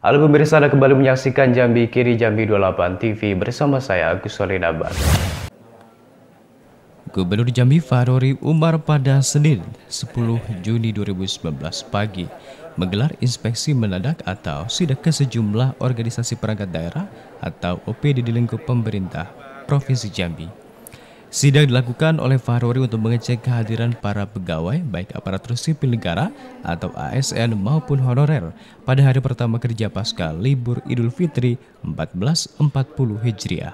Halo pemirsa, Anda kembali menyaksikan Jambi Kiri Jambi 28 TV bersama saya Agus Solinabar. Gubernur Jambi Farori Umar pada Senin 10 Juni 2019 pagi menggelar inspeksi mendadak atau sidak ke sejumlah organisasi perangkat daerah atau OPD di lingkup pemerintah Provinsi Jambi. Sidang dilakukan oleh Fahrori untuk mengecek kehadiran para pegawai, baik aparatur sipil negara atau ASN maupun honorer, pada hari pertama kerja pasca libur Idul Fitri 1440 Hijriah.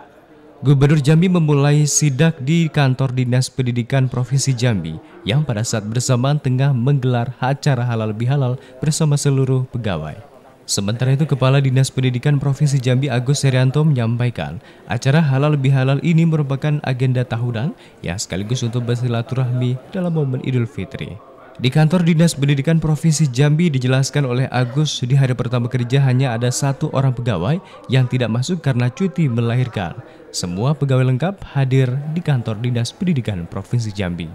Gubernur Jambi memulai sidak di kantor Dinas Pendidikan Provinsi Jambi yang pada saat bersamaan tengah menggelar acara halal bihalal bersama seluruh pegawai. Sementara itu Kepala Dinas Pendidikan Provinsi Jambi Agus Serianto menyampaikan acara halal lebih halal ini merupakan agenda tahunan yang sekaligus untuk bersilaturahmi dalam momen Idul Fitri. Di kantor Dinas Pendidikan Provinsi Jambi dijelaskan oleh Agus di hari pertama kerja hanya ada satu orang pegawai yang tidak masuk karena cuti melahirkan. Semua pegawai lengkap hadir di kantor Dinas Pendidikan Provinsi Jambi.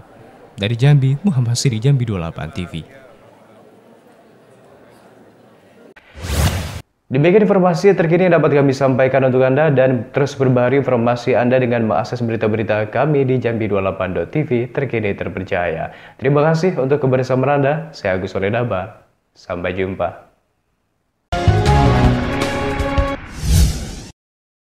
Dari Jambi, Muhammad Siri Jambi 28 TV. Demikian informasi terkini yang dapat kami sampaikan untuk Anda dan terus berbaharu informasi Anda dengan mengakses berita-berita kami di jambi28.tv terkini terpercaya. Terima kasih untuk kebersamaan Anda. Saya Agus Oledaba. Sampai jumpa.